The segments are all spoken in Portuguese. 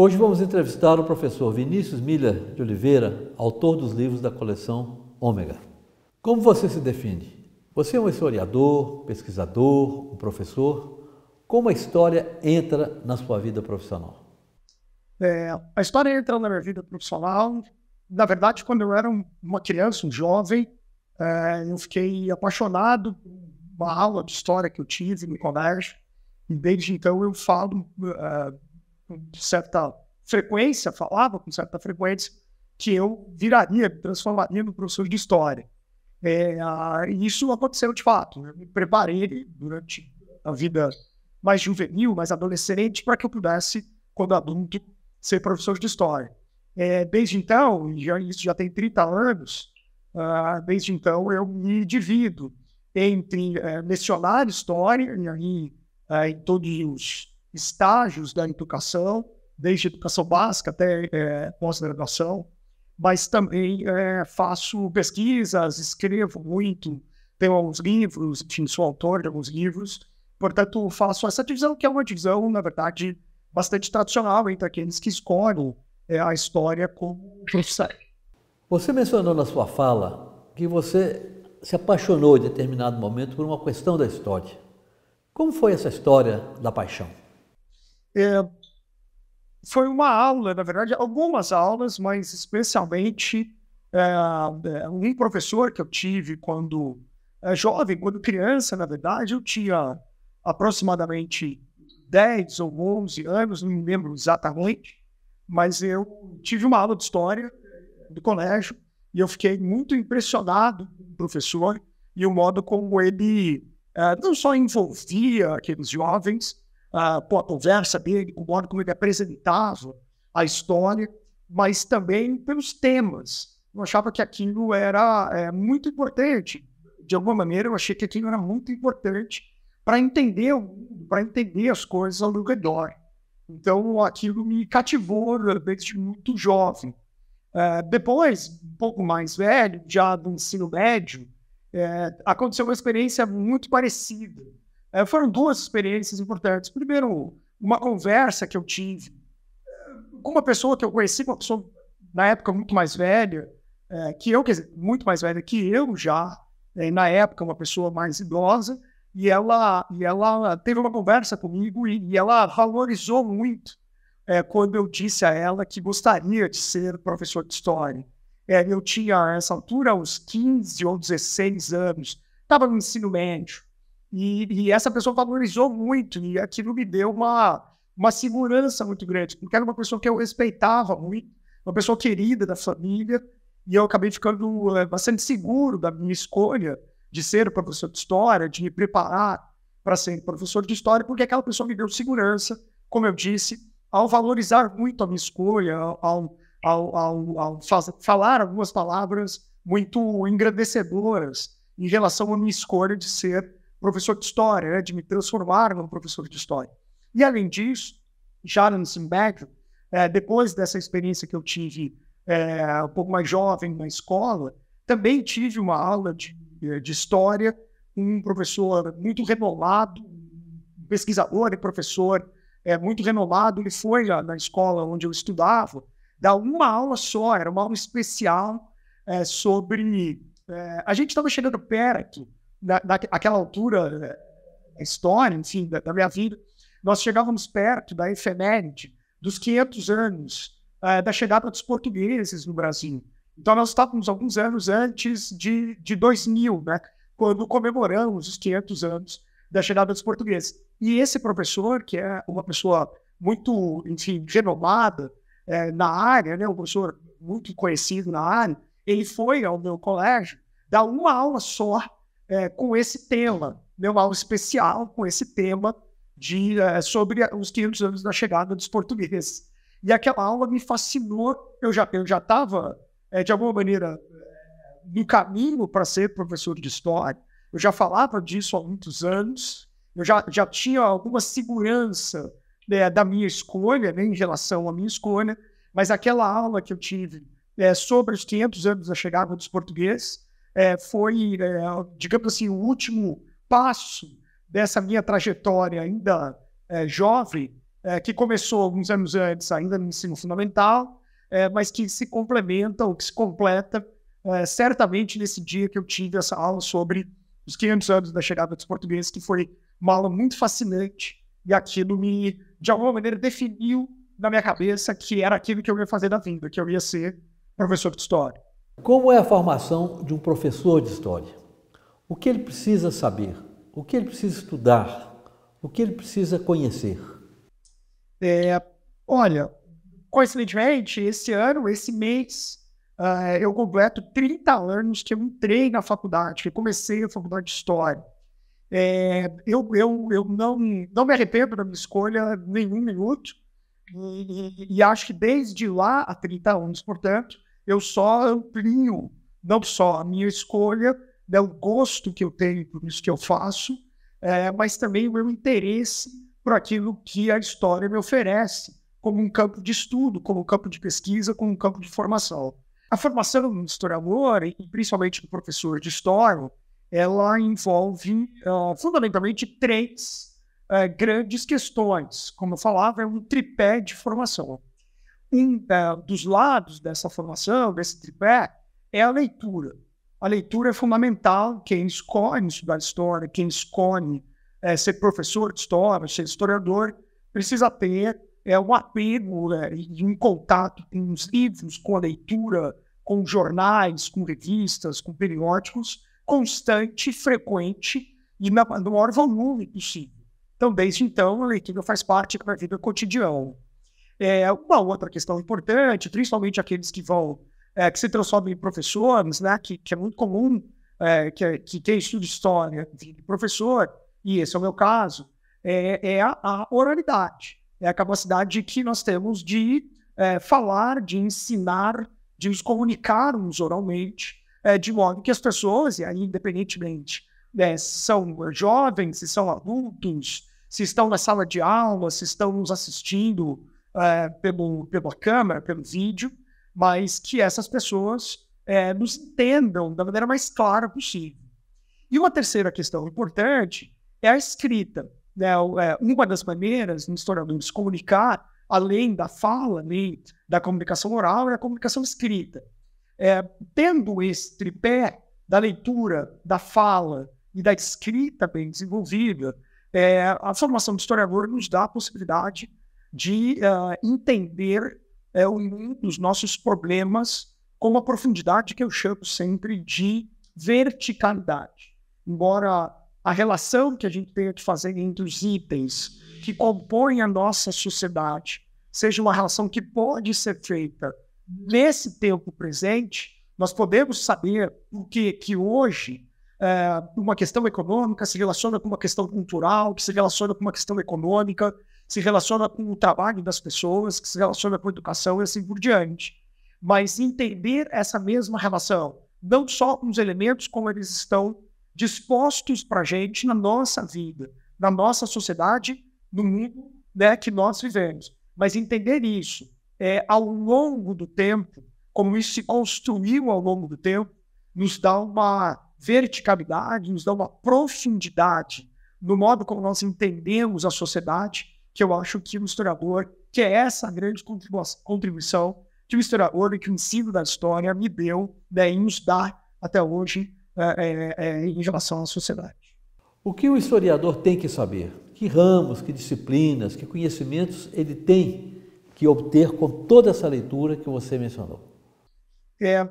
Hoje vamos entrevistar o professor Vinícius Milha de Oliveira, autor dos livros da coleção Ômega. Como você se define? Você é um historiador, pesquisador, um professor? Como a história entra na sua vida profissional? É, a história entra na minha vida profissional. Na verdade, quando eu era uma criança, um jovem, é, eu fiquei apaixonado por uma aula de história que eu tive no colégio. E desde então eu falo é, de certa frequência, falava com certa frequência, que eu viraria, me transformaria no professor de história. É, isso aconteceu de fato. Né? Eu me preparei durante a vida mais juvenil, mais adolescente, para que eu pudesse, quando adulto, ser professor de história. É, desde então, já, isso já tem 30 anos, uh, desde então eu me divido entre mencionar eh, história, e aí, eh, em todos os estágios da educação, desde educação básica até é, pós-graduação, mas também é, faço pesquisas, escrevo muito, tenho alguns livros, sou autor de alguns livros, portanto faço essa divisão, que é uma divisão, na verdade, bastante tradicional entre aqueles que escolhem é, a história como profissão. Você mencionou na sua fala que você se apaixonou em determinado momento por uma questão da história. Como foi essa história da paixão? É, foi uma aula, na verdade, algumas aulas, mas especialmente é, é, um professor que eu tive quando é, jovem, quando criança, na verdade, eu tinha aproximadamente 10 ou 11 anos, não me lembro exatamente, mas eu tive uma aula de história do colégio e eu fiquei muito impressionado com o professor e o modo como ele é, não só envolvia aqueles jovens, ah, a conversa dele, o modo como ele apresentava a história, mas também pelos temas. Eu achava que aquilo era é, muito importante. De alguma maneira, eu achei que aquilo era muito importante para entender o mundo, para entender as coisas ao redor. Então, aquilo me cativou desde muito jovem. É, depois, um pouco mais velho, já do ensino médio, é, aconteceu uma experiência muito parecida. É, foram duas experiências importantes. Primeiro, uma conversa que eu tive eh, com uma pessoa que eu conheci, uma pessoa na época muito mais velha, é, que eu, quer dizer, muito mais velha que eu já, é, na época uma pessoa mais idosa, e ela, e ela teve uma conversa comigo e, e ela valorizou muito é, quando eu disse a ela que gostaria de ser professor de história. eu tinha, a essa altura, uns 15 ou 16 anos, estava no ensino médio, e, e, essa pessoa valorizou muito, e aquilo me deu uma, uma segurança muito grande, porque era uma pessoa que eu respeitava muito, uma pessoa querida da família, e eu acabei ficando é, bastante seguro da minha escolha de ser professor de história, de me preparar para ser professor de história, porque aquela pessoa me deu segurança, como eu disse, ao valorizar muito a minha escolha, ao, ao, ao, ao falar algumas palavras muito engrandecedoras em relação à minha escolha de ser professor de história, né, de me transformar num professor de história. E além disso, já no é, depois dessa experiência que eu tive é, um pouco mais jovem na escola, também tive uma aula de, eh, de história com um professor muito renomado, pesquisador e professor é, muito renomado. Ele foi lá na escola onde eu estudava, dar uma aula só, era uma aula especial é, sobre. a gente estava chegando perto na, naquela altura a eh, história, enfim, da, da, minha vida, nós chegávamos perto da efeméride dos 500 anos eh, da chegada dos portugueses no Brasil. Então, nós estávamos alguns anos antes de, de 2000, né, quando comemoramos os 500 anos da chegada dos portugueses. E esse professor, que é uma pessoa muito, enfim, renomada é, na área, né, um professor muito conhecido na área, ele foi ao meu colégio dar uma aula só é, com esse tema, né, uma aula especial com esse tema de, é, sobre é, os 500 anos da chegada dos portugueses. E aquela aula me fascinou, eu já eu já estava, é, de alguma maneira, é, no caminho para ser professor de história, eu já falava disso há muitos anos, eu já, já tinha alguma segurança né, da minha escolha, né, em relação à minha escolha, mas aquela aula que eu tive é, sobre os 500 anos da chegada dos portugueses, é, foi, é, digamos assim, o último passo dessa minha trajetória ainda é, jovem, é, que começou alguns anos antes, ainda no ensino fundamental, é, mas que se complementa ou que se completa é, certamente nesse dia que eu tive essa aula sobre os 500 anos da chegada dos portugueses, que foi uma aula muito fascinante e aquilo me, de alguma maneira, definiu na minha cabeça que era aquilo que eu ia fazer da vida, que eu ia ser professor de história. Como é a formação de um professor de história? O que ele precisa saber? O que ele precisa estudar? O que ele precisa conhecer? É, olha, coincidentemente, esse ano, esse mês, uh, eu completo 30 anos que eu entrei na faculdade, que comecei a faculdade de História. É, eu eu, eu não, não me arrependo da minha escolha nenhum minuto, e, e, e acho que desde lá, há 30 anos, portanto, eu só amplio não só a minha escolha, né, o gosto que eu tenho por isso que eu faço, é, mas também o meu interesse por aquilo que a história me oferece, como um campo de estudo, como um campo de pesquisa, como um campo de formação. A formação do historiador, e principalmente do professor de história, ela envolve uh, fundamentalmente três uh, grandes questões. Como eu falava, é um tripé de formação um dos lados dessa formação, desse tripé, é a leitura. A leitura é fundamental. Quem escolhe estudar história, quem escolhe é, ser professor de história, ser historiador, precisa ter é, um apego né, e um contato com os livros, com a leitura, com jornais, com revistas, com periódicos, constante, frequente e no maior volume possível. Então, desde então, a leitura faz parte da minha vida cotidiana. É, uma outra questão importante, principalmente aqueles que vão, é, que se transformam em professores, né, que, que é muito comum é, que, que quem estuda história vire professor, e esse é o meu caso, é, é a, a, oralidade, é a capacidade que nós temos de é, falar, de ensinar, de nos comunicarmos oralmente, é, de modo que as pessoas, e aí independentemente né, se são jovens, se são adultos, se estão na sala de aula, se estão nos assistindo é, pelo, pela câmera, pelo vídeo, mas que essas pessoas é, nos entendam da maneira mais clara possível. E uma terceira questão importante é a escrita. Né? É, uma das maneiras de historiador se comunicar, além da fala, além da comunicação oral, é a comunicação escrita. É, tendo esse tripé da leitura, da fala e da escrita bem desenvolvida, é, a formação do historiador nos dá a possibilidade de uh, entender eh, os um dos nossos problemas com uma profundidade que eu chamo sempre de verticalidade. Embora a relação que a gente tenha que fazer entre os itens que compõem a nossa sociedade seja uma relação que pode ser feita nesse tempo presente, nós podemos saber o que, que hoje é, uma questão econômica se relaciona com uma questão cultural, que se relaciona com uma questão econômica, se relaciona com o trabalho das pessoas, que se relaciona com a educação e assim por diante. Mas entender essa mesma relação, não só com os elementos como eles estão dispostos para a gente na nossa vida, na nossa sociedade, no mundo né, que nós vivemos. Mas entender isso é, ao longo do tempo, como isso se construiu ao longo do tempo, nos dá uma verticalidade, nos dá uma profundidade no modo como nós entendemos a sociedade que eu acho que o historiador, que é essa grande contribuição que o historiador e que o ensino da história me deu né, e nos dá até hoje é, é, é, em relação à sociedade. O que o historiador tem que saber? Que ramos, que disciplinas, que conhecimentos ele tem que obter com toda essa leitura que você mencionou? É,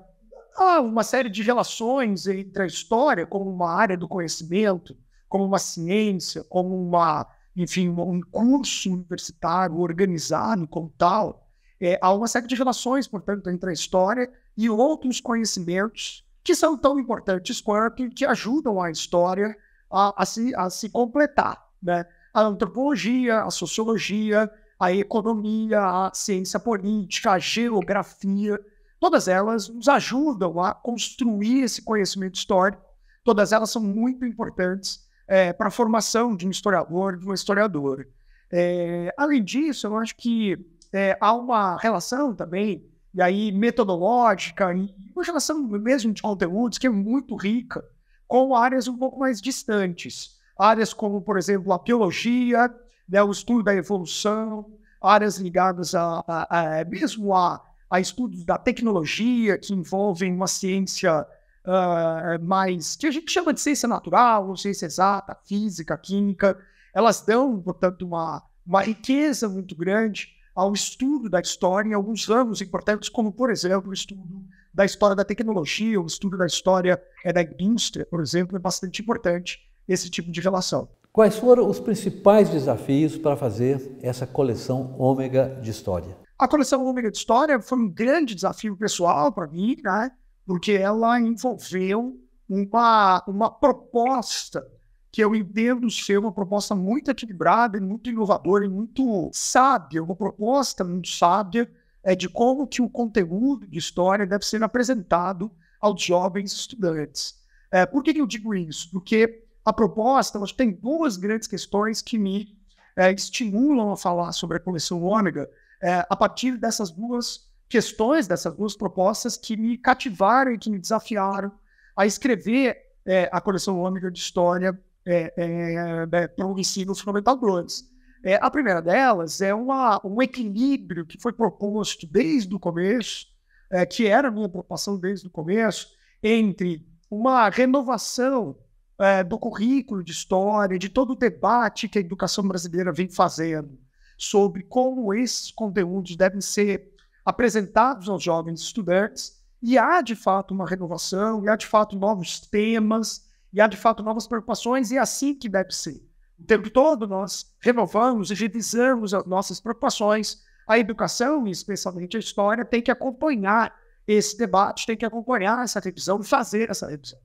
há uma série de relações entre a história como uma área do conhecimento, como uma ciência, como uma enfim, um curso universitário organizado como tal, é, há uma série de relações, portanto, entre a história e outros conhecimentos que são tão importantes quanto que ajudam a história a, a, se, a se completar. Né? A antropologia, a sociologia, a economia, a ciência política, a geografia, todas elas nos ajudam a construir esse conhecimento histórico, todas elas são muito importantes é, para a formação de um historiador, de uma historiadora. É, além disso, eu acho que é, há uma relação também, e aí metodológica, uma relação mesmo de conteúdos que é muito rica com áreas um pouco mais distantes. Áreas como, por exemplo, a biologia, né, o estudo da evolução, áreas ligadas a, a, a mesmo a, a estudos da tecnologia que envolvem uma ciência ah, mais que a gente chama de ciência natural, ciência exata, física, química, elas dão, portanto, uma, uma riqueza muito grande ao estudo da história em alguns ângulos importantes, como, por exemplo, o estudo da história da tecnologia, o estudo da história é, da indústria, por exemplo, é bastante importante esse tipo de relação. Quais foram os principais desafios para fazer essa coleção ômega de história? A coleção ômega de história foi um grande desafio pessoal para mim, né? porque ela envolveu uma, uma proposta que eu entendo ser uma proposta muito equilibrada, muito inovadora e muito sábia, uma proposta muito sábia é de como que o conteúdo de história deve ser apresentado aos jovens estudantes. É, por que eu digo isso? Porque a proposta ela tem duas grandes questões que me é, estimulam a falar sobre a coleção Ômega é, a partir dessas duas questões dessas duas propostas que me cativaram e que me desafiaram a escrever é, a coleção Ômega de História é, é, é para o ensino fundamental 2. É, a primeira delas é uma, um equilíbrio que foi proposto desde o começo, é, que era a minha preocupação desde o começo, entre uma renovação do currículo de história, de todo o debate que a educação brasileira vem fazendo sobre como esses conteúdos devem ser apresentados aos jovens estudantes, e há de fato uma renovação, e há de fato novos temas, e há de fato novas preocupações, e é assim que deve ser. O tempo todo nós renovamos e revisamos as nossas preocupações. A educação, e especialmente a história, tem que acompanhar esse debate, tem que acompanhar essa revisão e fazer essa revisão.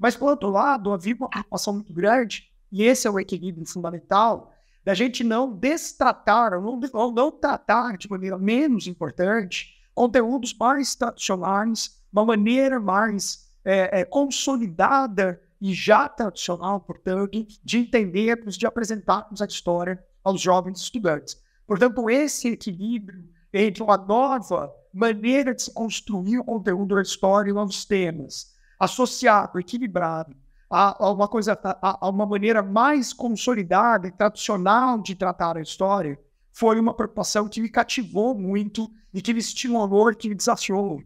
Mas, por outro lado, havia uma preocupação muito grande, e esse é o equilíbrio fundamental, da gente não destratar, ou não, não tratar de maneira menos importante conteúdos mais tradicionais, uma maneira mais é, é, consolidada e já tradicional, portanto, de entendermos, de apresentarmos a história aos jovens estudantes. Portanto, esse equilíbrio entre uma nova maneira de se construir o conteúdo da história e novos temas, associado, equilibrado a, a uma coisa, a, a uma maneira mais consolidada e tradicional de tratar a história, foi uma preocupação que me cativou muito e que me estimulou e que me desafiou.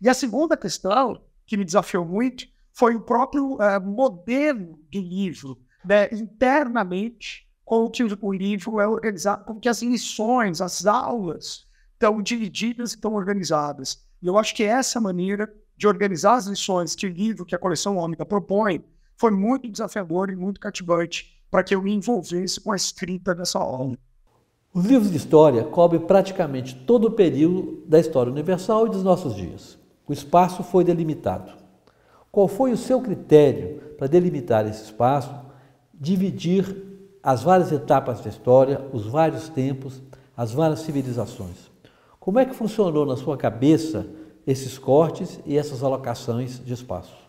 E a segunda questão que me desafiou muito foi o próprio uh, modelo de livro, né, internamente, como que o livro é organizado, como que as lições, as aulas estão divididas e estão organizadas. E eu acho que essa maneira de organizar as lições que o livro, que a coleção Ômega propõe, foi muito desafiador e muito cativante para que eu me envolvesse com a escrita dessa obra. Os livros de história cobrem praticamente todo o período da história universal e dos nossos dias. O espaço foi delimitado. Qual foi o seu critério para delimitar esse espaço, dividir as várias etapas da história, os vários tempos, as várias civilizações? Como é que funcionou na sua cabeça esses cortes e essas alocações de espaço?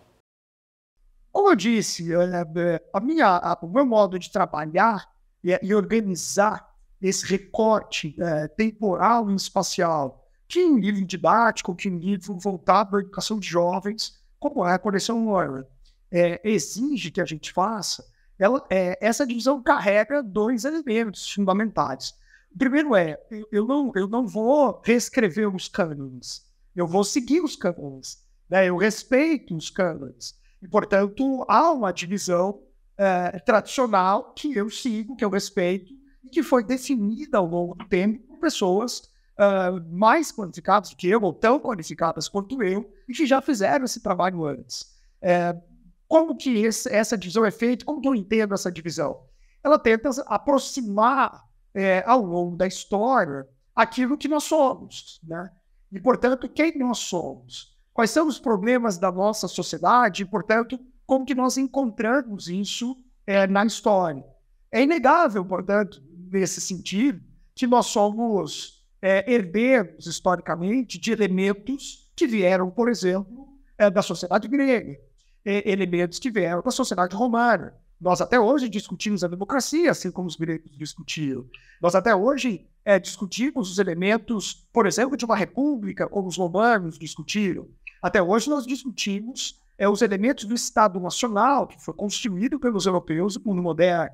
Como eu disse, eh, eh, a minha, a, o meu modo de trabalhar e, eh, e organizar esse recorte é, temporal e espacial que um livro didático, que um livro voltado à educação de jovens, como é a coleção Warren, é, exige que a gente faça, ela, é, essa divisão carrega dois elementos fundamentais. O primeiro é, eu não, eu não vou reescrever os cânones, eu vou seguir os cânones, né? eu respeito os cânones. E, portanto, há uma divisão é, tradicional que eu sigo, que eu respeito, e que foi definida ao longo do tempo por pessoas ah, mais qualificadas do que eu, ou tão qualificadas quanto eu, e que já fizeram esse trabalho antes. É, como que esse, essa divisão é feita? Como que eu entendo essa divisão? Ela tenta aproximar é, ao longo da história aquilo que nós somos, né? E, portanto, quem nós somos? quais são os problemas da nossa sociedade e, portanto, como que nós encontramos isso é, na história. É inegável, portanto, nesse sentido, que nós somos é, herdeiros, historicamente, de elementos que vieram, por exemplo, é, da sociedade grega, é, elementos que vieram da sociedade romana. Nós até hoje discutimos a democracia, assim como os gregos discutiram. Nós até hoje é, discutimos os elementos, por exemplo, de uma república, como os romanos discutiram. Até hoje nós discutimos é, os elementos do Estado Nacional, que foi construído pelos europeus no mundo moderno.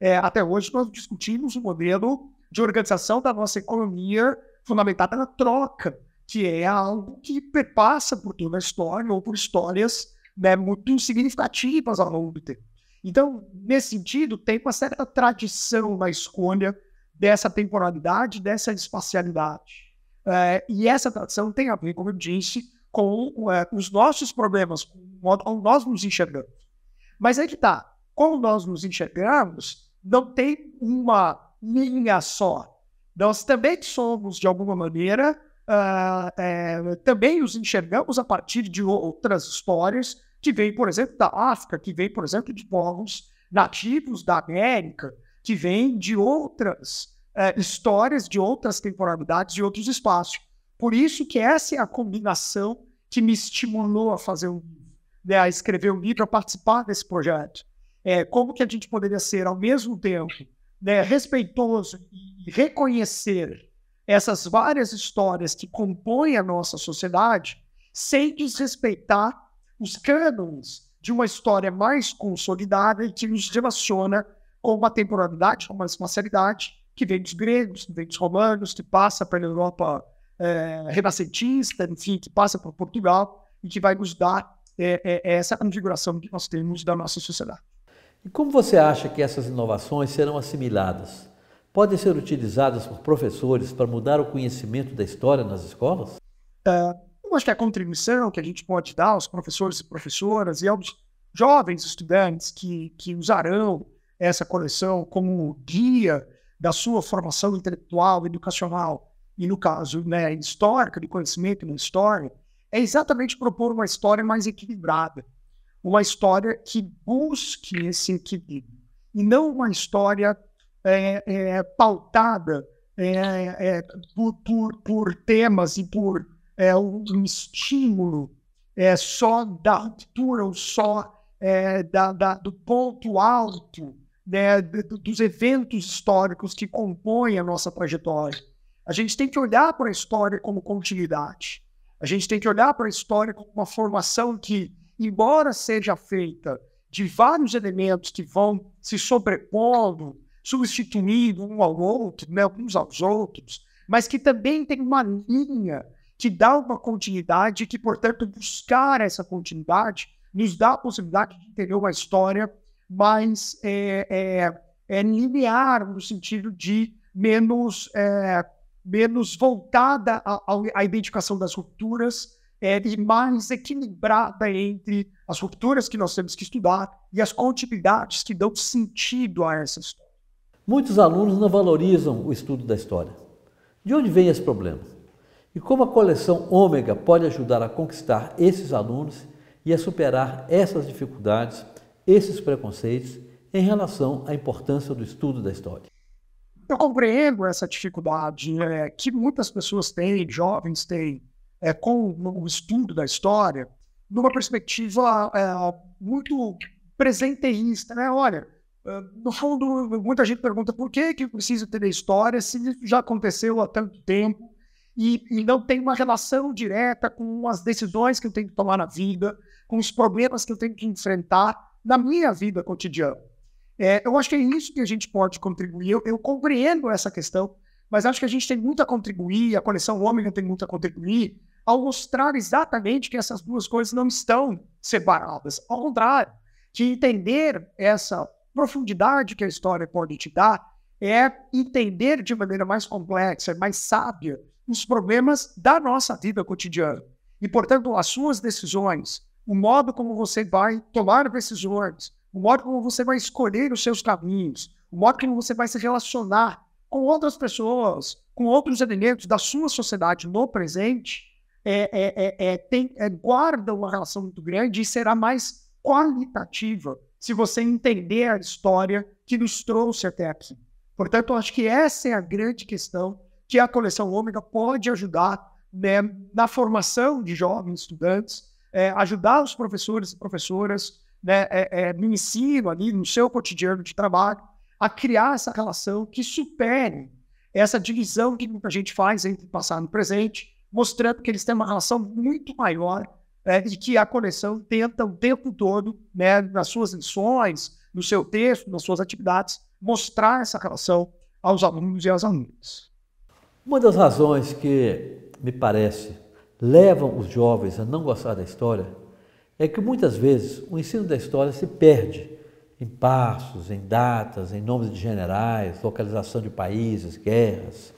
É, até hoje nós discutimos o modelo de organização da nossa economia fundamentada na troca, que é algo que perpassa por toda a história ou por histórias né, muito significativas ao longo do tempo. Então, nesse sentido, tem uma certa tradição na escolha dessa temporalidade, dessa espacialidade. É, e essa tradição tem a ver, como eu disse, com é, os nossos problemas, com o modo como nós nos enxergamos. Mas aí que tá, como nós nos enxergamos, não tem uma linha só. Nós também somos, de alguma maneira, uh, é, também os enxergamos a partir de outras histórias que vêm, por exemplo, da África, que vêm, por exemplo, de povos nativos da América, que vêm de outras uh, histórias, de outras temporalidades, de outros espaços. Por isso que essa é a combinação que me estimulou a fazer um, livro, né, a escrever o livro, a participar desse projeto. É, como que a gente poderia ser, ao mesmo tempo, né, respeitoso e reconhecer essas várias histórias que compõem a nossa sociedade, sem desrespeitar os cânons de uma história mais consolidada e que nos relaciona com uma temporalidade, com uma espacialidade que vem dos gregos, que vem dos romanos, que passa pela Europa é, renascentista, enfim, que passa por Portugal e que vai nos dar é, é, é, essa configuração que nós temos da nossa sociedade. E como você acha que essas inovações serão assimiladas? Podem ser utilizadas por professores para mudar o conhecimento da história nas escolas? É, eu acho que a contribuição que a gente pode dar aos professores e professoras e aos jovens estudantes que, que usarão essa coleção como guia da sua formação intelectual, educacional, e no caso né, histórica, do conhecimento na história, é exatamente propor uma história mais equilibrada, uma história que busque esse equilíbrio, e não uma história é, é, pautada é, é por, por, por, temas e por é, um estímulo é, só da ruptura ou só da, da, do ponto alto né, dos eventos históricos que compõem a nossa trajetória a gente tem que olhar para a história como continuidade. A gente tem que olhar para a história como uma formação que, embora seja feita de vários elementos que vão se sobrepondo, substituindo um ao outro, né, uns aos outros, mas que também tem uma linha que dá uma continuidade e que, portanto, buscar essa continuidade nos dá a possibilidade de entender uma história mais é, é, é linear, no sentido de menos eh, menos voltada à identificação das rupturas é, e mais equilibrada entre as rupturas que nós temos que estudar e as continuidades que dão sentido a essa história. Muitos alunos não valorizam o estudo da história. De onde vem esse problema? E como a coleção Ômega pode ajudar a conquistar esses alunos e a superar essas dificuldades, esses preconceitos em relação à importância do estudo da história? Então, eu compreendo essa dificuldade é, que muitas pessoas têm, jovens têm, é, com o estudo da história, numa perspectiva é, muito presenteísta, né? Olha, no fundo, muita gente pergunta por que, que eu preciso ter história se isso já aconteceu há tanto tempo e, e não tem uma relação direta com as decisões que eu tenho que tomar na vida, com os problemas que eu tenho que enfrentar na minha vida cotidiana. É, eu acho que é isso que a gente pode contribuir. Eu, eu, compreendo essa questão, mas acho que a gente tem muito a contribuir, a coleção Ômega tem muito a contribuir, ao mostrar exatamente que essas duas coisas não estão separadas. Ao contrário, de entender essa profundidade que a história pode te dar, é entender de maneira mais complexa, mais sábia, os problemas da nossa vida cotidiana. E, portanto, as suas decisões, o modo como você vai tomar decisões, o modo como você vai escolher os seus caminhos, o modo como você vai se relacionar com outras pessoas, com outros elementos da sua sociedade no presente, é, é, é, é tem, é, guarda uma relação muito grande e será mais qualitativa se você entender a história que nos trouxe até aqui. Portanto, acho que essa é a grande questão que a coleção Ômega pode ajudar né, na formação de jovens estudantes, é, ajudar os professores e professoras né, é, é, me ensinam ali no seu cotidiano de trabalho a criar essa relação que supere essa divisão que muita gente faz entre passado e presente, mostrando que eles têm uma relação muito maior né, e que a coleção tenta o tempo todo, né, nas suas lições, no seu texto, nas suas atividades, mostrar essa relação aos alunos e às alunas. Uma das razões que, me parece, levam os jovens a não gostar da história é que muitas vezes o ensino da história se perde em passos, em datas, em nomes de generais, localização de países, guerras.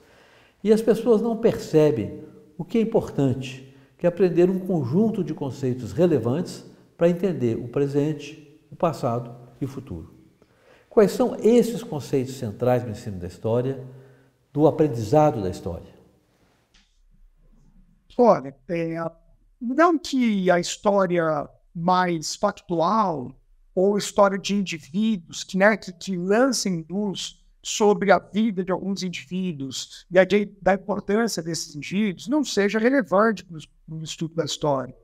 E as pessoas não percebem o que é importante, que é aprender um conjunto de conceitos relevantes para entender o presente, o passado e o futuro. Quais são esses conceitos centrais do ensino da história, do aprendizado da história? Olha, tem a não que a história mais factual ou história de indivíduos que, né, que, que lancem luz sobre a vida de alguns indivíduos e a de, da importância desses indivíduos não seja relevante para o estudo da história.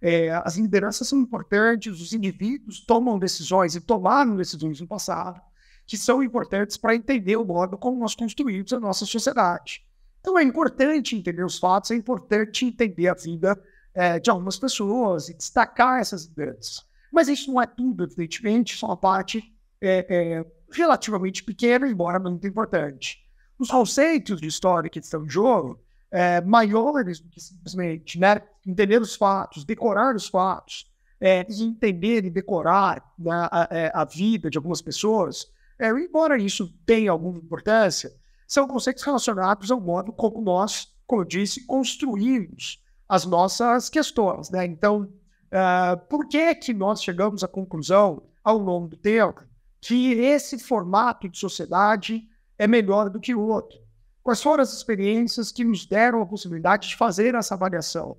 É, as lideranças são importantes, os indivíduos tomam decisões e tomaram decisões no passado que são importantes para entender o modo como nós construímos a nossa sociedade. Então é importante entender os fatos, é importante entender a vida é, de algumas pessoas e destacar essas ideias. Mas isso não é tudo, evidentemente, só é uma parte é, é, relativamente pequena, embora muito importante. Os conceitos de história que estão em jogo, é, maiores do que simplesmente né, entender os fatos, decorar os fatos, é, e entender e decorar né, a, é, a, vida de algumas pessoas, é, embora isso tenha alguma importância, são conceitos relacionados ao modo como nós, como eu disse, construímos as nossas questões. Né? Então, uh, por que, é que nós chegamos à conclusão, ao longo do tempo, que esse formato de sociedade é melhor do que o outro? Quais foram as experiências que nos deram a possibilidade de fazer essa avaliação?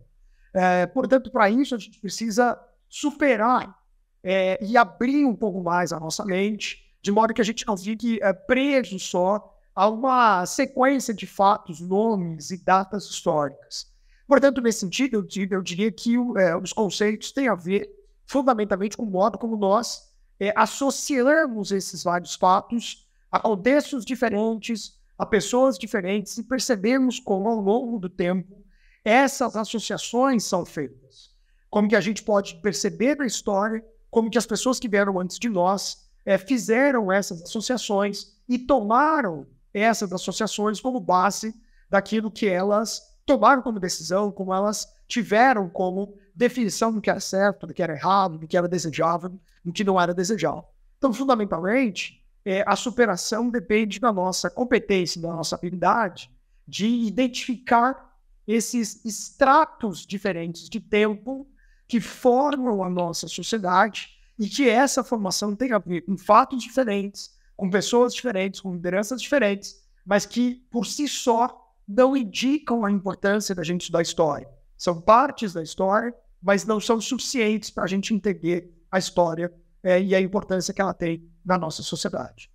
Uh, portanto, para isso, a gente precisa superar eh, e abrir um pouco mais a nossa mente, de modo que a gente não fique é, preso só a uma sequência de fatos, nomes e datas históricas. Portanto, nesse sentido, eu, diria que é, os conceitos têm a ver fundamentalmente com o modo como nós é, associamos esses vários fatos a contextos diferentes, a pessoas diferentes, e percebemos como, ao longo do tempo, essas associações são feitas. Como que a gente pode perceber na história, como que as pessoas que vieram antes de nós é, fizeram essas associações e tomaram essas associações como base daquilo que elas tomaram como decisão, como elas tiveram como definição do que era certo, do que era errado, do que era desejável, do que não era desejável. Então, fundamentalmente, é, a superação depende da nossa competência, da nossa habilidade de identificar esses estratos diferentes de tempo que formam a nossa sociedade e que essa formação tem a ver com fatos diferentes, com pessoas diferentes, com lideranças diferentes, mas que por si só não indicam a importância da gente da história. São partes da história, mas não são suficientes para a gente entender a história é, e a importância que ela tem na nossa sociedade.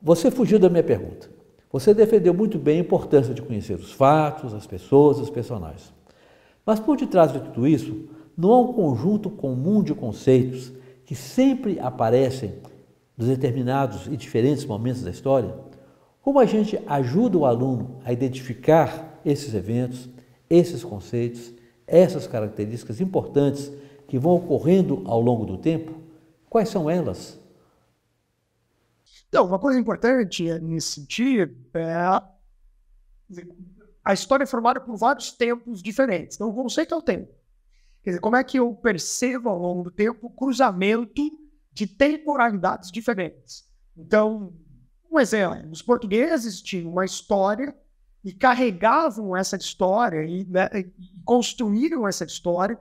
Você fugiu da minha pergunta. Você defendeu muito bem a importância de conhecer os fatos, as pessoas, os personagens. Mas por detrás de tudo isso, não há um conjunto comum de conceitos que sempre aparecem nos determinados e diferentes momentos da história? Como a gente ajuda o aluno a identificar esses eventos, esses conceitos, essas características importantes que vão ocorrendo ao longo do tempo? Quais são elas? Então, uma coisa importante nesse sentido é a história é formada por vários tempos diferentes. Então, o conceito é o tempo. Quer dizer, como é que eu percebo ao longo do tempo o cruzamento de temporalidades diferentes? Então, um exemplo, os portugueses tinham uma história e carregavam essa história e, né, e construíram essa história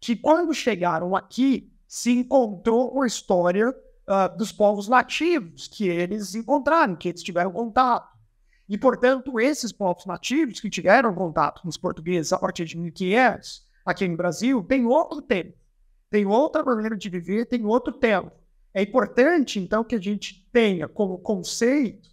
que quando chegaram aqui se encontrou uma história uh, dos povos nativos que eles encontraram, que eles tiveram contato. E, portanto, esses povos nativos que tiveram contato com os portugueses a partir de 1500, aqui no Brasil, tem outro tempo, tem outra maneira de viver, tem outro tempo. É importante, então, que a gente tenha como conceito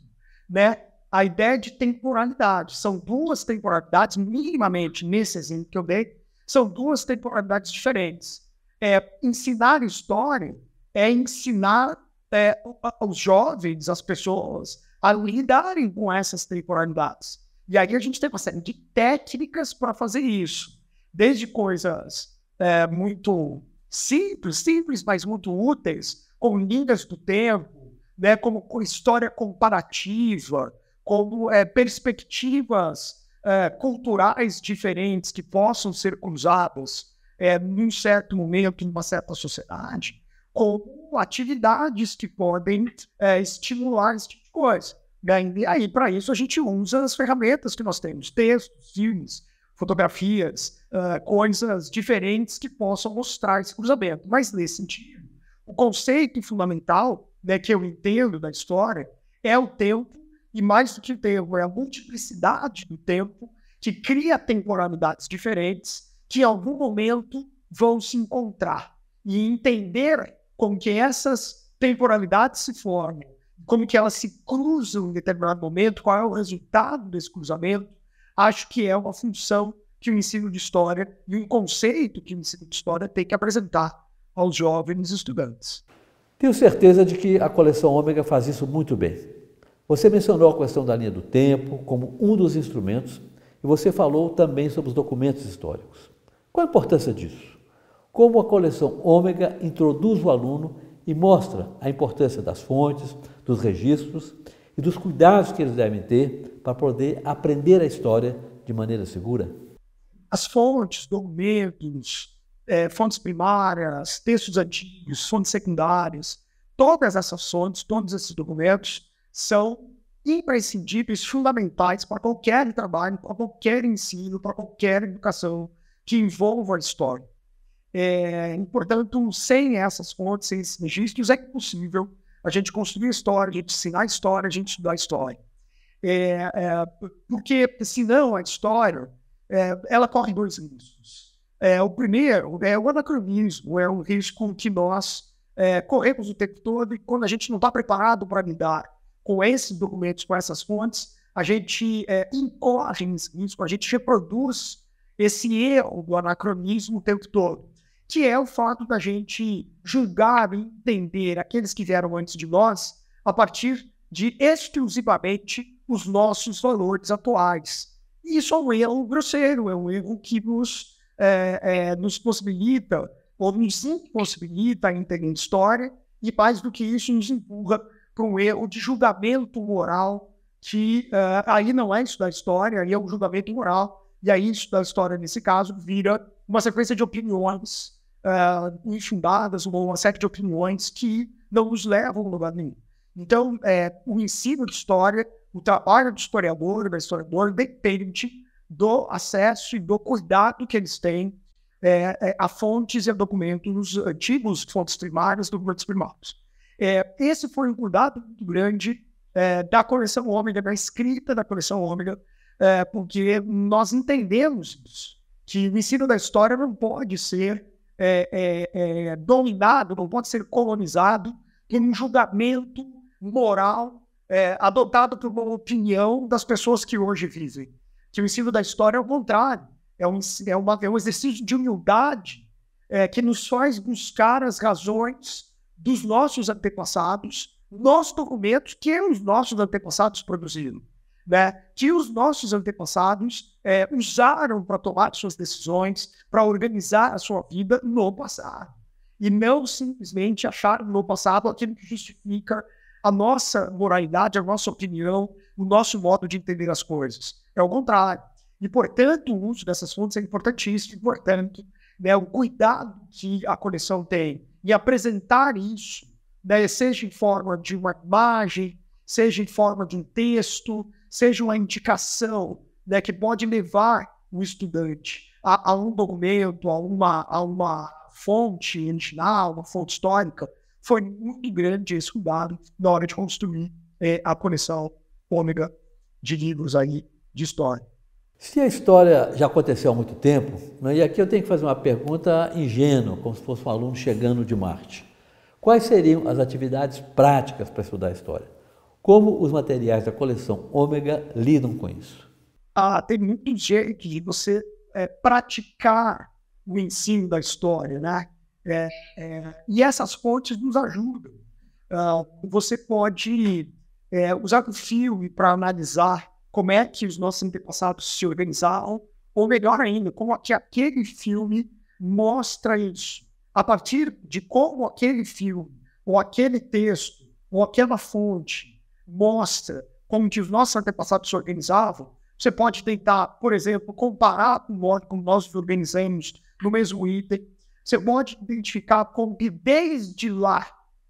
né, a ideia de temporalidade. São duas temporalidades, minimamente, nesse exemplo que eu dei, são duas temporalidades diferentes. É, ensinar história é ensinar é, os jovens, as pessoas, a lidarem com essas temporalidades. E aí a gente tem uma série de técnicas para fazer isso, desde coisas é, muito simples, simples, mas muito úteis, com linhas do tempo, né, como com história comparativa, como é, perspectivas é, culturais diferentes que possam ser cruzadas é, num certo momento, numa certa sociedade, como atividades que podem é, estimular esse tipo de coisa. Né? E aí, para isso, a gente usa as ferramentas que nós temos: textos, filmes, fotografias, ah, coisas diferentes que possam mostrar esse cruzamento. Mas, nesse sentido, o conceito fundamental né, que eu entendo da história é o tempo, e mais do que o tempo, é a multiplicidade do tempo que cria temporalidades diferentes que em algum momento vão se encontrar e entender como que essas temporalidades se formam, como que elas se cruzam em determinado momento, qual é o resultado desse cruzamento, acho que é uma função que o ensino de história e um conceito que o ensino de história tem que apresentar aos jovens estudantes. Tenho certeza de que a coleção Ômega faz isso muito bem. Você mencionou a questão da linha do tempo como um dos instrumentos e você falou também sobre os documentos históricos. Qual a importância disso? Como a coleção Ômega introduz o aluno e mostra a importância das fontes, dos registros e dos cuidados que eles devem ter para poder aprender a história de maneira segura? As fontes, documentos, é, fontes primárias, textos antigos, fontes secundárias, todas essas fontes, todos esses documentos são imprescindíveis, fundamentais para qualquer trabalho, para qualquer ensino, para qualquer educação que envolva a história. É, portanto, sem essas fontes, sem esses registros, é impossível a gente construir história, a gente ensinar história, a gente estudar história. É, é, porque, senão, a história é, ela corre dois riscos. É, o primeiro é o anacronismo, é um risco que nós é, corremos o tempo todo e quando a gente não está preparado para lidar com esses documentos, com essas fontes, a gente é, incorre nesse risco, a gente reproduz esse erro do anacronismo o tempo todo, que é o fato da gente julgar e entender aqueles que vieram antes de nós a partir de exclusivamente os nossos valores atuais. Isso é um erro grosseiro, é um erro que nos é, é, nos possibilita, ou nos impossibilita a entender história, e mais do que isso, nos empurra para um erro de julgamento moral, que uh, aí não é isso da história, aí é um julgamento moral, e aí isso da história, nesse caso, vira uma sequência de opiniões uh, infundadas, ou uma série de opiniões que não nos levam a lugar nenhum. Então, é, o ensino de história, o trabalho do historiador, da historiadora, depende do acesso e do cuidado que eles têm é, é, a fontes e a documentos antigos, fontes primárias, documentos primários. É, esse foi um cuidado muito grande é, da coleção Ômega, da escrita da coleção Ômega, é, porque nós entendemos que o ensino da história não pode ser é, dominado, não pode ser colonizado por um julgamento moral adotado por uma opinião das pessoas que hoje vivem que o ensino da história é o contrário. É um, é uma, é um exercício de humildade é, que nos faz buscar as razões dos nossos antepassados, nossos documentos que os nossos antepassados produziram, né? que os nossos antepassados é, usaram para tomar suas decisões, para organizar a sua vida no passado. E não simplesmente achar no passado aquilo que justifica a nossa moralidade, a nossa opinião, o nosso modo de entender as coisas. É o contrário. E, portanto, o uso dessas fontes é importantíssimo, e, portanto, né, o cuidado que a coleção tem e apresentar isso, né, seja em forma de uma imagem, seja em forma de um texto, seja uma indicação né, que pode levar o estudante a, a um documento, a uma, a uma fonte original, uma fonte histórica, foi muito grande esse cuidado na hora de construir é, a coleção ômega de livros aí de história. Se a história já aconteceu há muito tempo, né, e aqui eu tenho que fazer uma pergunta ingênua, como se fosse um aluno chegando de Marte. Quais seriam as atividades práticas para estudar a história? Como os materiais da coleção Ômega lidam com isso? Ah, tem muito jeito de você é, praticar o ensino da história, né? É, é, e essas fontes nos ajudam. Ah, você pode é, usar o filme para analisar como é que os nossos antepassados se organizaram, ou melhor ainda, como é que aquele filme mostra isso. A partir de como aquele filme, ou aquele texto, ou aquela fonte mostra como que os nossos antepassados se organizavam, você pode tentar, por exemplo, comparar com o modo como nós nos organizamos no mesmo item. Você pode identificar como que desde lá,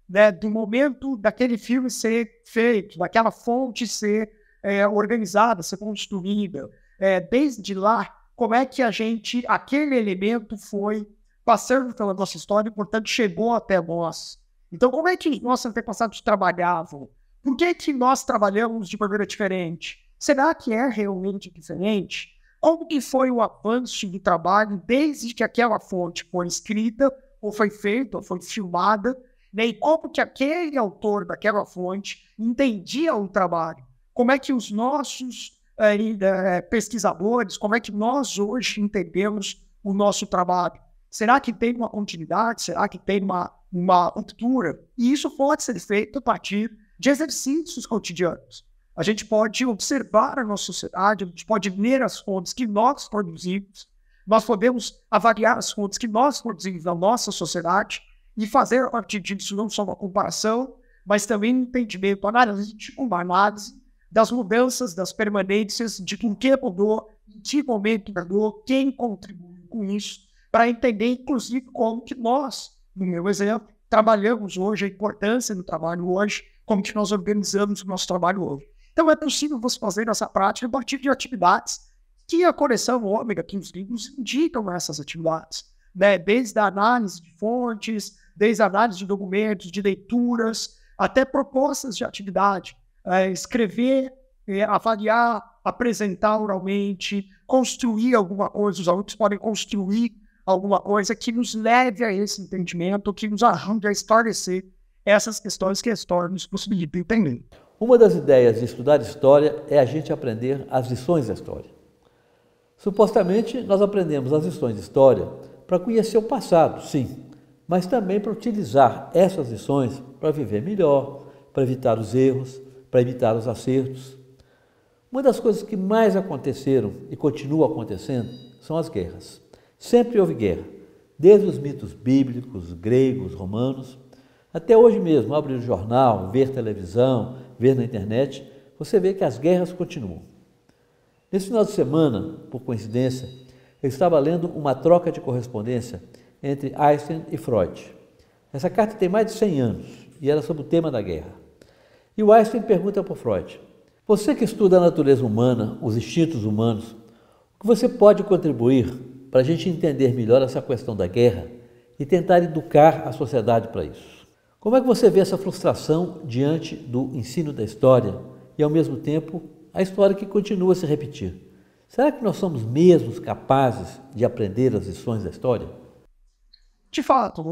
né, do momento daquele filme ser feito, daquela fonte ser é, organizada, ser construída, é, desde lá, como é que a gente, aquele elemento foi passando pela nossa história e, portanto, chegou até nós. Então, como é que nossos antepassados trabalhavam? Por que, que nós trabalhamos de maneira diferente? Será que é realmente diferente? Como que foi o avanço do trabalho desde que aquela fonte foi escrita, ou foi feita, ou foi filmada, né? e como que aquele autor daquela fonte entendia o trabalho? como é que os nossos é, pesquisadores, como é que nós hoje entendemos o nosso trabalho? Será que tem uma continuidade? Será que tem uma, uma ruptura? E isso pode ser feito a partir de exercícios cotidianos. A gente pode observar a nossa sociedade, a gente pode ler as fontes que nós produzimos, nós podemos avaliar as fontes que nós produzimos na nossa sociedade e fazer a partir disso não só uma comparação, mas também um entendimento analítico, uma análise das mudanças, das permanências, de com que mudou, em que momento mudou, quem contribuiu com isso, para entender, inclusive, como que nós, no meu exemplo, trabalhamos hoje, a importância do trabalho hoje, como que nós organizamos o nosso trabalho hoje. Então, é possível você fazer essa prática a partir de atividades que a coleção ômega, que os livros indicam essas atividades, né? desde a análise de fontes, desde a análise de documentos, de leituras, até propostas de atividade é, escrever, é, avaliar, apresentar oralmente, construir alguma coisa, os alunos podem construir alguma coisa que nos leve a esse entendimento, que nos ajude a esclarecer essas questões que a história nos possibilita entender. Uma das ideias de estudar história é a gente aprender as lições da história. Supostamente, nós aprendemos as lições de história para conhecer o passado, sim, mas também para utilizar essas lições para viver melhor, para evitar os erros, para evitar os acertos. Uma das coisas que mais aconteceram e continua acontecendo são as guerras. Sempre houve guerra, desde os mitos bíblicos, gregos, romanos, até hoje mesmo, abrir o jornal, ver televisão, ver na internet, você vê que as guerras continuam. Nesse final de semana, por coincidência, eu estava lendo uma troca de correspondência entre Einstein e Freud. Essa carta tem mais de 100 anos e era sobre o tema da guerra. E o Einstein pergunta para Freud: Você que estuda a natureza humana, os instintos humanos, o que você pode contribuir para a gente entender melhor essa questão da guerra e tentar educar a sociedade para isso? Como é que você vê essa frustração diante do ensino da história e, ao mesmo tempo, a história que continua a se repetir? Será que nós somos mesmos capazes de aprender as lições da história? De fato,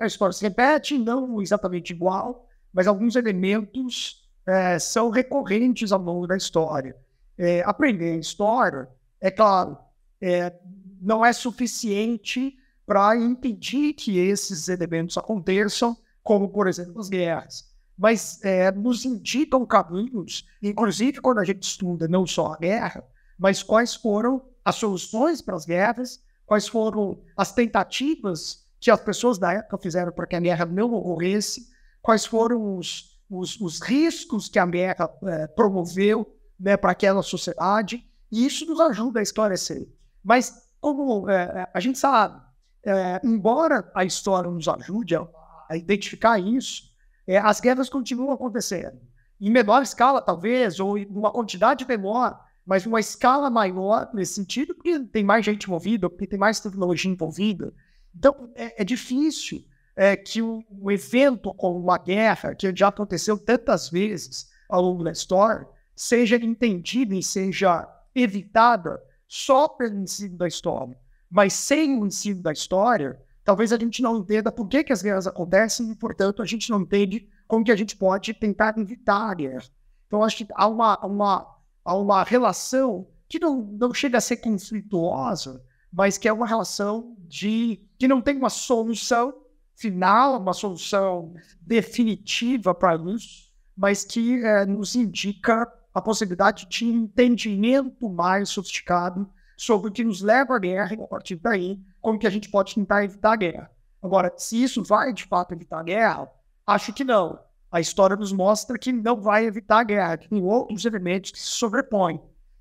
a história se repete, não exatamente igual, mas alguns elementos é, são recorrentes ao longo da história. É, aprender história, é claro, é, não é suficiente para impedir que esses elementos aconteçam, como, por exemplo, as guerras. Mas é, nos indicam caminhos, inclusive quando a gente estuda não só a guerra, mas quais foram as soluções para as guerras, quais foram as tentativas que as pessoas da época fizeram para que a guerra não ocorresse, quais foram os, os, os riscos que a guerra é, eh, promoveu né, para aquela sociedade, e isso nos ajuda a esclarecer. Mas, como é, a gente sabe, é, embora a história nos ajude a, a identificar isso, as guerras continuam acontecendo. Em menor escala, talvez, ou em uma quantidade menor, mas uma escala maior nesse sentido, porque tem mais gente envolvida, porque tem mais tecnologia envolvida. Então, é, é difícil é, que um, evento como uma guerra, que já aconteceu tantas vezes ao longo da história, seja entendida e seja evitada só pelo ensino da história. Mas sem o ensino da história, talvez a gente não entenda por que, que as guerras acontecem e, portanto, a gente não entende como que a gente pode tentar evitar a guerra. Então, acho que há uma, uma, há uma relação que não, não chega a ser conflituosa, mas que é uma relação de que não tem uma solução final, uma solução definitiva para isso, mas que é, nos indica a possibilidade de um entendimento mais sofisticado sobre o que nos leva à guerra e, a partir daí, como que a gente pode tentar evitar a guerra. Agora, se isso vai, de fato, evitar a guerra, acho que não. A história nos mostra que não vai evitar a guerra, que tem outros elementos que se sobrepõem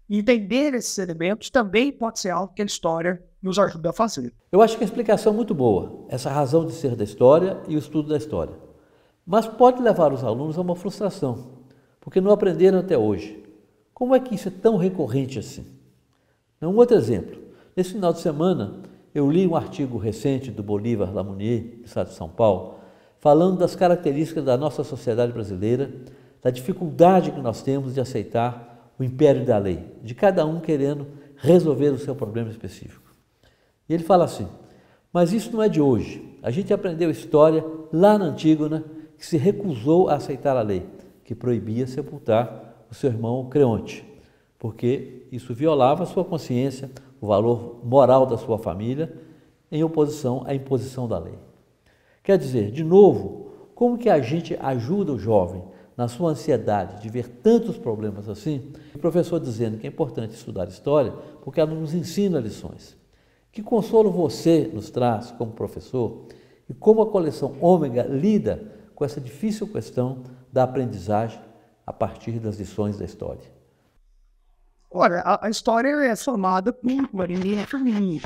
entender esses elementos também pode ser algo que a história nos ajuda a fazer. Eu acho que a explicação é muito boa, essa razão de ser da história e o estudo da história. Mas pode levar os alunos a uma frustração, porque não aprenderam até hoje. Como é que isso é tão recorrente assim? Um outro exemplo. Nesse final de semana, eu li um artigo recente do Bolívar Lamounier, do Estado de São Paulo, falando das características da nossa sociedade brasileira, da dificuldade que nós temos de aceitar o império da lei, de cada um querendo resolver o seu problema específico. E ele fala assim: mas isso não é de hoje. A gente aprendeu história lá na Antígona que se recusou a aceitar a lei que proibia sepultar o seu irmão Creonte, porque isso violava a sua consciência, o valor moral da sua família, em oposição à imposição da lei. Quer dizer, de novo, como que a gente ajuda o jovem na sua ansiedade de ver tantos problemas assim, o professor dizendo que é importante estudar história porque ela nos ensina lições. Que consolo você nos traz como professor e como a coleção Ômega lida com essa difícil questão da aprendizagem a partir das lições da história? Olha, a, a história é formada por um bem pequenininho,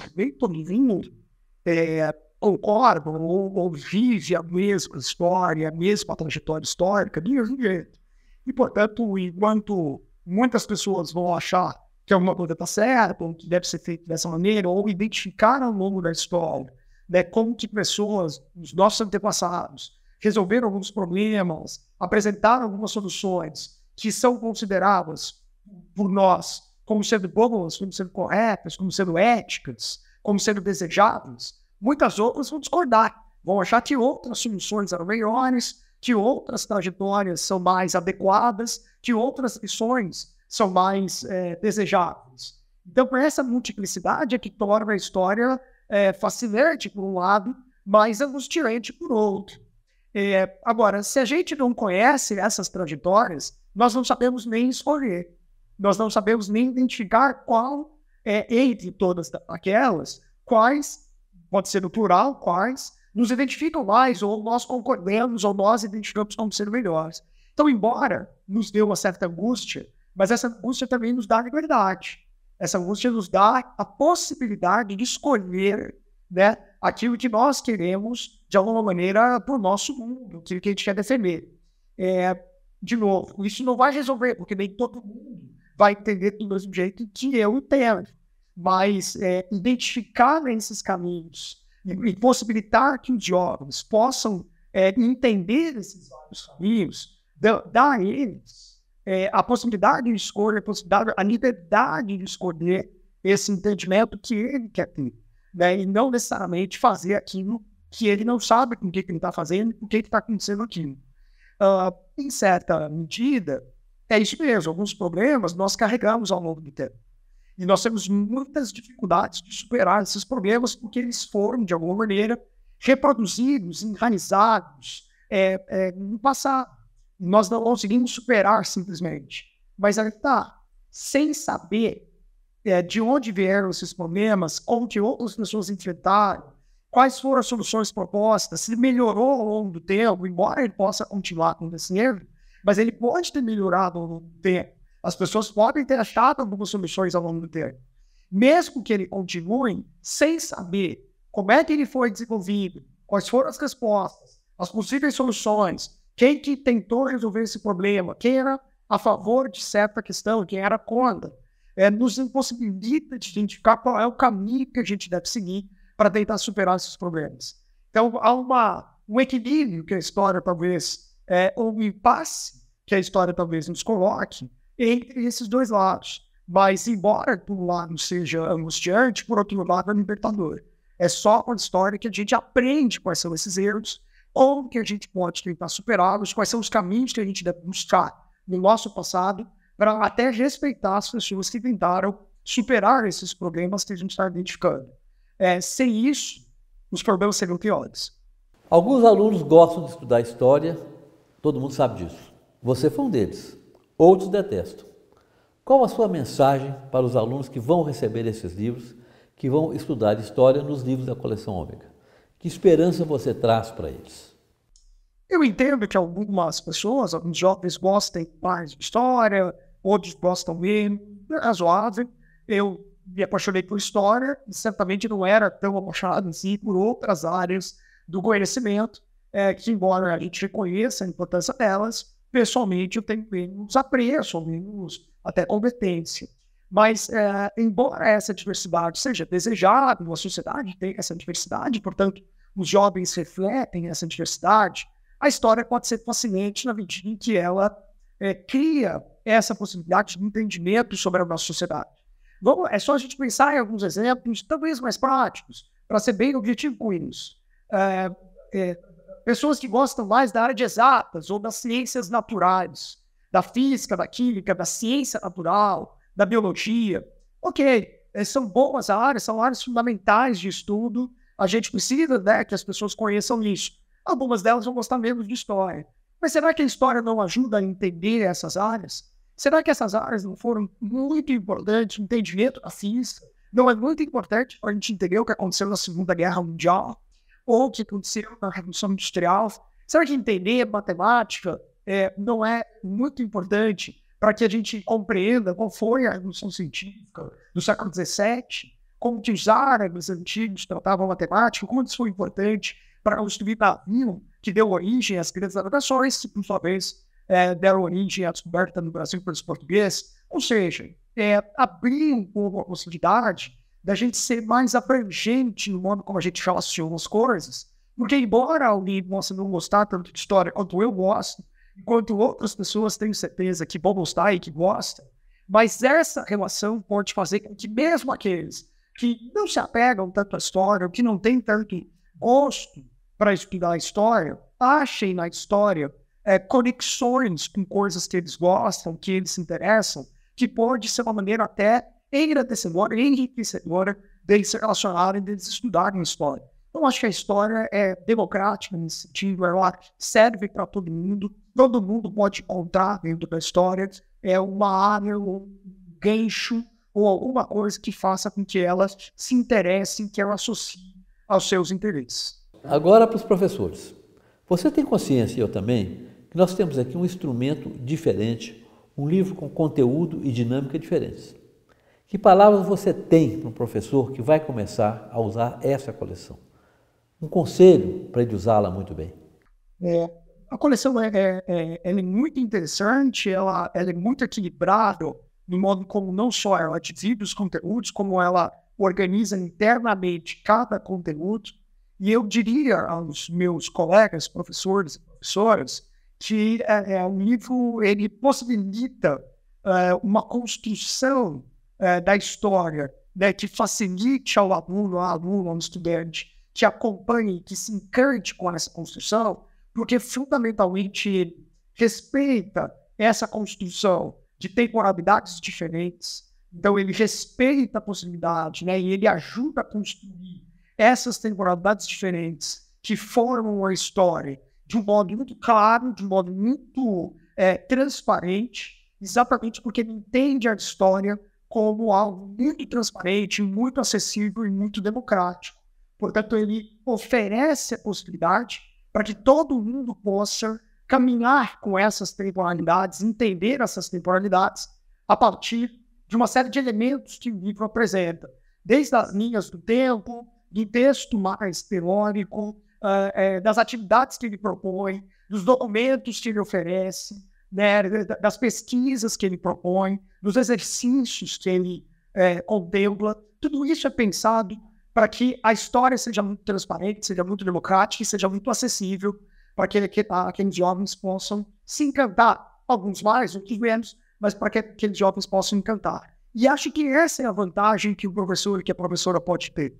é, concordam ou, ou vive a mesma história, a mesma trajetória histórica, do mesmo jeito. E, portanto, enquanto muitas pessoas vão achar que alguma coisa está certa, ou que deve ser feita dessa maneira, ou identificar ao longo da história né, como que pessoas, os nossos antepassados, resolveram alguns problemas, apresentaram algumas soluções que são consideradas por nós como sendo boas, como sendo corretas, como sendo éticas, como sendo desejáveis, Muitas outras vão discordar, vão achar que outras soluções eram melhores, que outras trajetórias são mais adequadas, que outras lições são mais é, desejáveis. Então, por essa multiplicidade é que torna a história é, fascinante por um lado, mas angustiante por outro. É, agora, se a gente não conhece essas trajetórias, nós não sabemos nem escolher, nós não sabemos nem identificar qual é entre todas aquelas, quais pode ser no plural, quais, nos identificam mais, ou nós concordamos, ou nós identificamos como sendo melhores. Então, embora nos dê uma certa angústia, mas essa angústia também nos dá liberdade. Essa angústia nos dá a possibilidade de escolher né, aquilo que nós queremos, de alguma maneira, para o nosso mundo, aquilo que a gente quer defender. É, de novo, isso não vai resolver, porque nem todo mundo vai entender do mesmo jeito que eu entendo mas é, identificar esses caminhos e, possibilitar que os jovens possam é, entender esses vários caminhos, dar a eles é, a possibilidade de escolha, a possibilidade, a liberdade de escolher esse entendimento que ele quer ter, né? e não necessariamente fazer aquilo que ele não sabe com o que, tá que ele está fazendo, o que está acontecendo aquilo. Uh, ah, em certa medida, é isso mesmo, alguns problemas nós carregamos ao longo do tempo. E nós temos muitas dificuldades de superar esses problemas porque eles foram, de alguma maneira, reproduzidos, enraizados é, é, no passado. Nós não conseguimos superar simplesmente. Mas aí está, sem saber é, de onde vieram esses problemas, onde outras pessoas enfrentaram, quais foram as soluções propostas, se melhorou ao longo do tempo, embora ele possa continuar acontecendo, mas ele pode ter melhorado ao longo do tempo. As pessoas podem ter achado algumas soluções ao longo do tempo, mesmo que ele continue sem saber como é que ele foi desenvolvido, quais foram as respostas, as possíveis soluções, quem que tentou resolver esse problema, quem era a favor de certa questão, quem era contra. É, nos impossibilita de identificar qual é o caminho que a gente deve seguir para tentar superar esses problemas. Então, há uma, um equilíbrio que a história talvez, é, ou um impasse que a história talvez nos coloque, entre esses dois lados. Mas, embora por um lado seja angustiante, por outro lado é libertador. É só uma história que a gente aprende quais são esses erros, ou que a gente pode tentar superá-los, quais são os caminhos que a gente deve buscar no nosso passado, para até respeitar as pessoas que tentaram superar esses problemas que a gente está identificando. É, sem isso, os problemas seriam piores. Alguns alunos gostam de estudar história, todo mundo sabe disso. Você foi um deles outros detestam. Qual a sua mensagem para os alunos que vão receber esses livros, que vão estudar história nos livros da coleção Ômega? Que esperança você traz para eles? Eu entendo que algumas pessoas, alguns jovens gostem mais de história, outros gostam menos, é razoável. Eu me apaixonei por história e certamente não era tão apaixonado assim por outras áreas do conhecimento, é, que embora a gente reconheça a importância delas, pessoalmente eu tenho menos apreço, menos até competência. Mas, é, embora essa diversidade seja desejável, a sociedade tem essa diversidade, portanto, os jovens refletem essa diversidade, a história pode ser fascinante na medida em que ela é, cria essa possibilidade de entendimento sobre a nossa sociedade. Vamos, é só a gente pensar em alguns exemplos, talvez mais práticos, para ser bem objetivo com isso. É, é, Pessoas que gostam mais da área de exatas ou das ciências naturais, da física, da química, da ciência natural, da biologia. Ok, eh, são boas áreas, são áreas fundamentais de estudo. A gente precisa né, que as pessoas conheçam isso. Algumas delas vão gostar menos de história. Mas será que a história não ajuda a entender essas áreas? Será que essas áreas não foram muito importantes no entendimento da ciência? Não é muito importante para a gente entender o que aconteceu na Segunda Guerra Mundial? ou que aconteceu na Revolução Industrial. Será que entender matemática é, não é muito importante para que a gente compreenda qual foi a Revolução Científica do século XVII? Como que os árabes antigos tratavam matemática? Como isso foi importante para construir navio que deu origem às grandes navegações, que, por sua vez, é, deram origem à descoberta no Brasil pelos portugueses? Ou seja, é, abrir um pouco a possibilidade da gente ser mais abrangente no modo como a gente relaciona as coisas. Porque, embora o possa não gostar tanto de história quanto eu gosto, quanto outras pessoas têm certeza que vão gostar e que gostam, mas essa relação pode fazer com que, mesmo aqueles que não se apegam tanto à história, que não têm tanto gosto para estudar a história, achem na história é, conexões com coisas que eles gostam, que eles se interessam, que pode ser uma maneira até queira ter esse enriquecer agora, deles se relacionarem, deles estudarem história. Então, acho que a história é democrática nesse sentido, ela serve para todo mundo, todo mundo pode contar dentro da história, é uma área, um gancho ou alguma coisa que faça com que elas se interessem, que elas associem aos seus interesses. Agora para os professores. Você tem consciência, e eu também, que nós temos aqui um instrumento diferente, um livro com conteúdo e dinâmica diferentes. Que palavras você tem para um professor que vai começar a usar essa coleção? Um conselho para ele usá-la muito bem. É, a coleção é, é, é, é, muito interessante, ela, ela é muito equilibrada no modo como não só ela divide os conteúdos, como ela organiza internamente cada conteúdo. E eu diria aos meus colegas, professores e professoras, que é, é, o livro ele possibilita é, uma construção é, da história, né, que facilite ao aluno, ao aluno, ao estudante, que acompanhe, que se encante com essa construção, porque fundamentalmente ele respeita essa construção de temporalidades diferentes, então ele respeita a possibilidade, né, e ele ajuda a construir essas temporalidades diferentes que formam a história de um modo muito claro, de um modo muito é, transparente, exatamente porque ele entende a história como algo muito transparente, muito acessível e muito democrático. Portanto, ele oferece a possibilidade para que todo mundo possa caminhar com essas temporalidades, entender essas temporalidades a partir de uma série de elementos que o livro apresenta, desde as linhas do tempo, do texto mais teórico, ah, eh, das atividades que ele propõe, dos documentos que ele oferece, né, das pesquisas que ele propõe, dos exercícios que ele é, contempla. Tudo isso é pensado para que a história seja muito transparente, seja muito democrática e seja muito acessível para que, que ah, aqueles jovens possam se encantar, alguns mais, outros menos, mas para que aqueles jovens possam encantar. E acho que essa é a vantagem que o professor que a professora pode ter.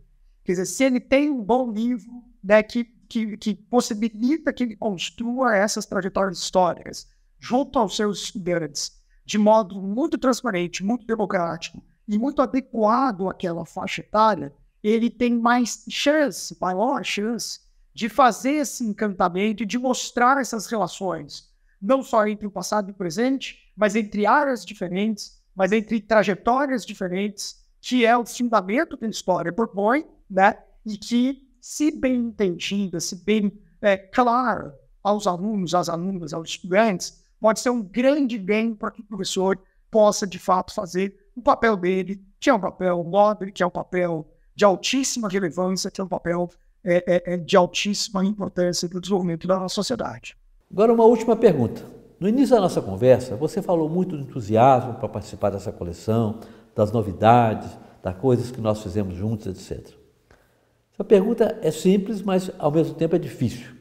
Quer dizer, se ele tem um bom livro né, que, que, que possibilita que ele construa essas trajetórias históricas, junto aos seus estudantes, de modo muito transparente, muito democrático e muito adequado àquela faixa etária, ele tem mais chance, maior chance, de fazer esse encantamento e de mostrar essas relações, não só entre o passado e o presente, mas entre áreas diferentes, mas entre trajetórias diferentes, que é o fundamento que a história propõe, né? E que, se bem entendida, se bem é, clara aos alunos, às alunas, aos estudantes, pode ser um grande bem para que o professor possa, de fato, fazer o papel dele, que é um papel nobre, que é um papel de altíssima relevância, que é um papel é, é, é, de altíssima importância para o desenvolvimento da nossa sociedade. Agora, uma última pergunta. No início da nossa conversa, você falou muito do entusiasmo para participar dessa coleção, das novidades, das coisas que nós fizemos juntos, etc. Essa pergunta é simples, mas ao mesmo tempo é difícil.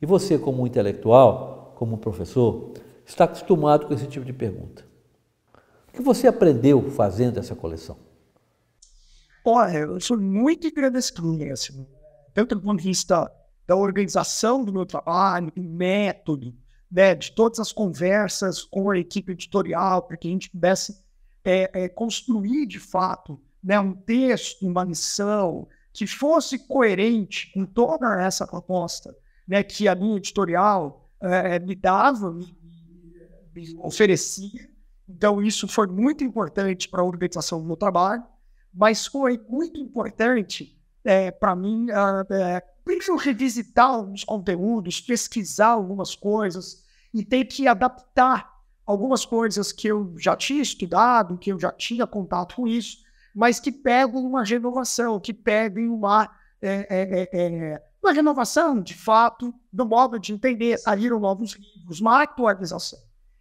E você, como intelectual, como professor, está acostumado com esse tipo de pergunta. O que você aprendeu fazendo essa coleção? Olha, eu sou muito agradecido, assim, tanto do ponto de vista da organização do meu trabalho, do método, né, de todas as conversas com a equipe editorial, para que a gente pudesse é, é, construir de fato né, um texto, uma missão que fosse coerente com toda essa proposta né, que a minha editorial é, é me dava, me oferecia. Então, isso foi muito importante para a organização do meu trabalho, mas foi muito importante é, para mim, é, primeiro, revisitar alguns conteúdos, pesquisar algumas coisas e ter que adaptar algumas coisas que eu já tinha estudado, que eu já tinha contato com isso, mas que pegam uma renovação, que pegam uma, é, é, é, é uma renovação, de fato, do modo de entender, saíram novos livros, uma atualização.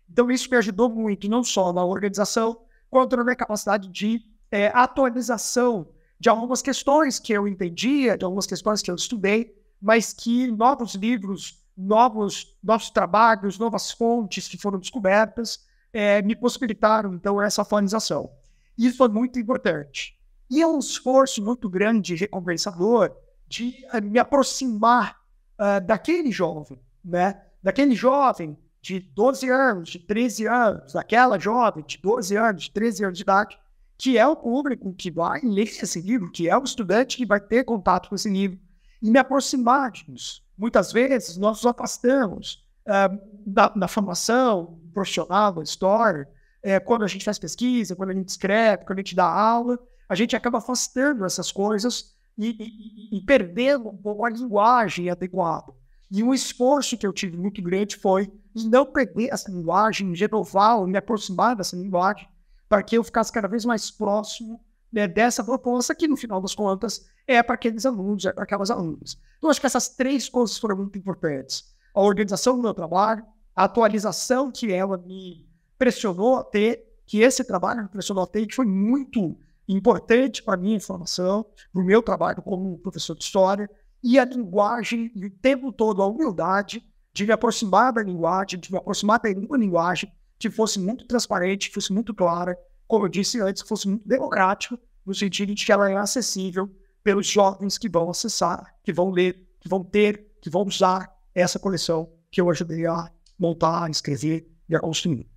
Então, isso me ajudou muito, não só na organização, quanto na minha capacidade de é, atualização de algumas questões que eu entendia, de algumas questões que eu estudei, mas que novos livros, novos, novos trabalhos, novas fontes que foram descobertas é, me possibilitaram, então, essa atualização. Isso foi é muito importante. E é um esforço muito grande, recompensador, de eh, me aproximar uh, daquele jovem, né? Daquele jovem de 12 anos, de 13 anos, aquela jovem de 12 anos, de 13 anos de idade, que é o público que vai ler esse livro, que é o estudante que vai ter contato com esse livro, e me aproximar disso. Muitas vezes nós nos afastamos uh, da, da, formação profissional, da história, eh, quando a gente faz pesquisa, quando a gente escreve, quando a gente dá aula, a gente acaba afastando essas coisas e, e, e perdendo um pouco a linguagem adequada. E um esforço que eu tive muito grande foi não perder essa linguagem, renovar, me aproximar dessa linguagem, para que eu ficasse cada vez mais próximo né, dessa proposta, que no final das contas é para aqueles alunos, é para aquelas alunas. Então, acho que essas três coisas foram muito importantes: a organização do meu trabalho, a atualização que ela me pressionou a ter, que esse trabalho me pressionou a ter, que foi muito importante para a minha formação, para o meu trabalho como professor de história, e a linguagem, e o tempo todo, a humildade de me aproximar da linguagem, de me aproximar da linguagem, que fosse muito transparente, que fosse muito clara, como eu disse antes, que fosse muito democrática, no sentido de que ela é acessível pelos jovens que vão acessar, que vão ler, que vão ter, que vão usar essa coleção que eu ajudei a montar, a escrever e a construir.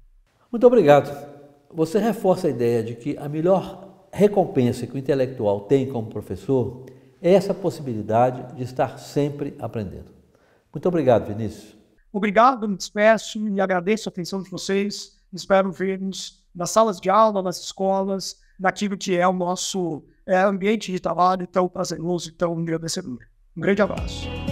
Muito obrigado. Você reforça a ideia de que a melhor recompensa que o intelectual tem como professor essa possibilidade de estar sempre aprendendo. Muito obrigado, Vinícius. Obrigado, me despeço e agradeço a atenção de vocês. Espero ver-nos nas salas de aula, nas escolas, naquilo que é o nosso é, ambiente de trabalho tão prazeroso e tão agradecedor. Um grande abraço.